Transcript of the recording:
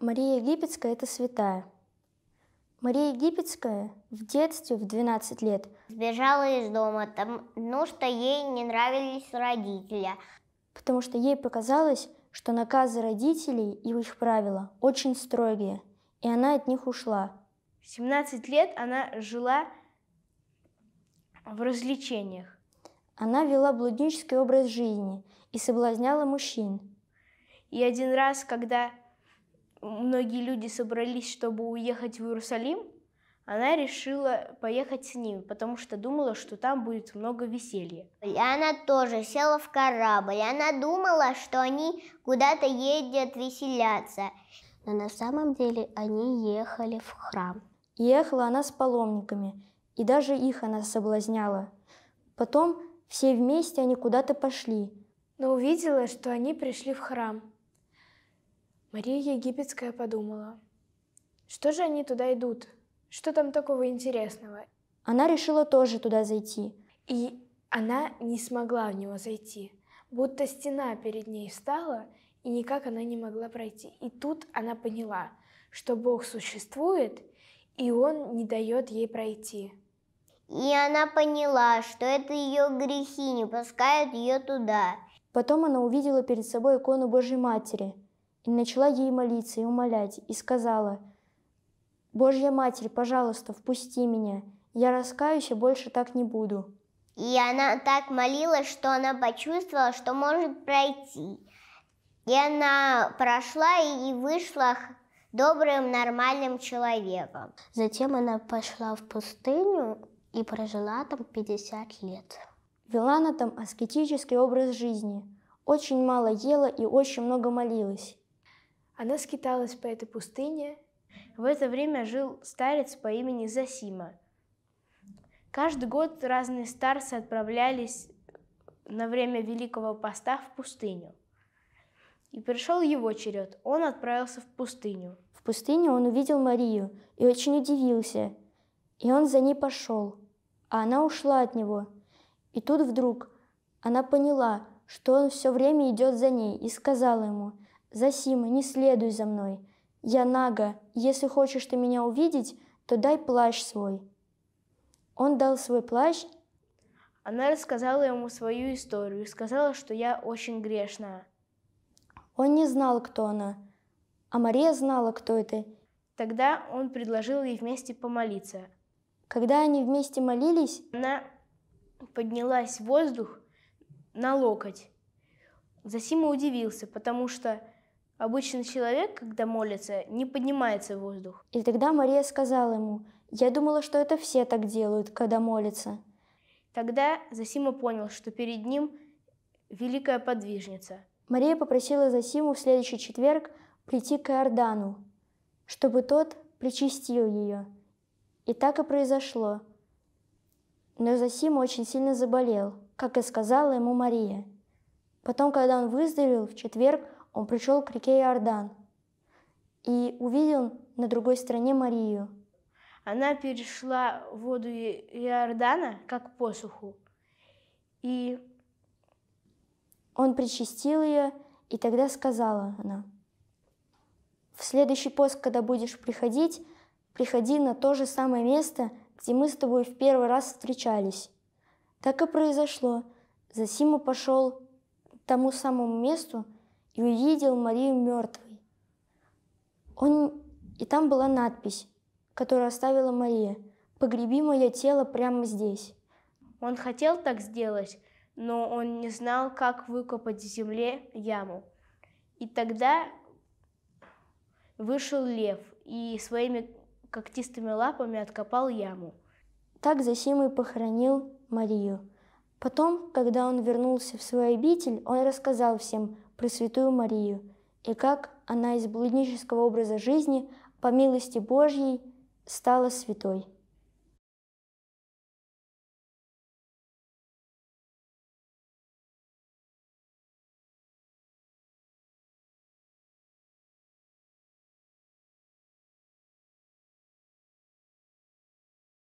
Мария Египетская – это святая. Мария Египетская в детстве, в 12 лет, сбежала из дома, потому ну, что ей не нравились родители. Потому что ей показалось, что наказы родителей и их правила очень строгие, и она от них ушла. В 17 лет она жила в развлечениях. Она вела блуднический образ жизни и соблазняла мужчин. И один раз, когда многие люди собрались, чтобы уехать в Иерусалим, она решила поехать с ними, потому что думала, что там будет много веселья. И она тоже села в корабль. Она думала, что они куда-то едят веселяться. Но на самом деле они ехали в храм. Ехала она с паломниками, и даже их она соблазняла. Потом все вместе они куда-то пошли. Но увидела, что они пришли в храм – Мария Египетская подумала, что же они туда идут? Что там такого интересного? Она решила тоже туда зайти. И она не смогла в него зайти, будто стена перед ней встала, и никак она не могла пройти. И тут она поняла, что Бог существует, и Он не дает ей пройти. И она поняла, что это ее грехи не пускают ее туда. Потом она увидела перед собой икону Божьей Матери – и начала ей молиться и умолять, и сказала, «Божья Матерь, пожалуйста, впусти меня, я раскаюсь и больше так не буду». И она так молилась, что она почувствовала, что может пройти. И она прошла и вышла добрым, нормальным человеком. Затем она пошла в пустыню и прожила там 50 лет. Вела она там аскетический образ жизни. Очень мало ела и очень много молилась. Она скиталась по этой пустыне. В это время жил старец по имени Засима. Каждый год разные старцы отправлялись на время Великого Поста в пустыню. И пришел его черед. Он отправился в пустыню. В пустыне он увидел Марию и очень удивился. И он за ней пошел, а она ушла от него. И тут вдруг она поняла, что он все время идет за ней, и сказала ему, Засима, не следуй за мной. Я Нага, если хочешь ты меня увидеть, то дай плащ свой. Он дал свой плащ. Она рассказала ему свою историю, и сказала, что я очень грешная. Он не знал, кто она, а Мария знала, кто это. Тогда он предложил ей вместе помолиться. Когда они вместе молились, она поднялась в воздух на локоть. Засима удивился, потому что обычный человек, когда молится, не поднимается в воздух. И тогда Мария сказала ему, «Я думала, что это все так делают, когда молятся». Тогда Засима понял, что перед ним великая подвижница. Мария попросила Засиму в следующий четверг прийти к Иордану, чтобы тот причастил ее. И так и произошло. Но Засима очень сильно заболел, как и сказала ему Мария. Потом, когда он выздоровел, в четверг он пришел к реке Иордан и увидел на другой стороне Марию. Она перешла воду Иордана как посуху, и он причастил ее, и тогда сказала она, «В следующий пост, когда будешь приходить, приходи на то же самое место, где мы с тобой в первый раз встречались». Так и произошло. Засима пошел к тому самому месту, и увидел Марию мертвой. Он... И там была надпись, которую оставила Мария. «Погреби мое тело прямо здесь». Он хотел так сделать, но он не знал, как выкопать в земле яму. И тогда вышел лев и своими когтистыми лапами откопал яму. Так Засим и похоронил Марию. Потом, когда он вернулся в свой обитель, он рассказал всем Пресвятую Марию, и как она из блуднического образа жизни по милости Божьей стала святой.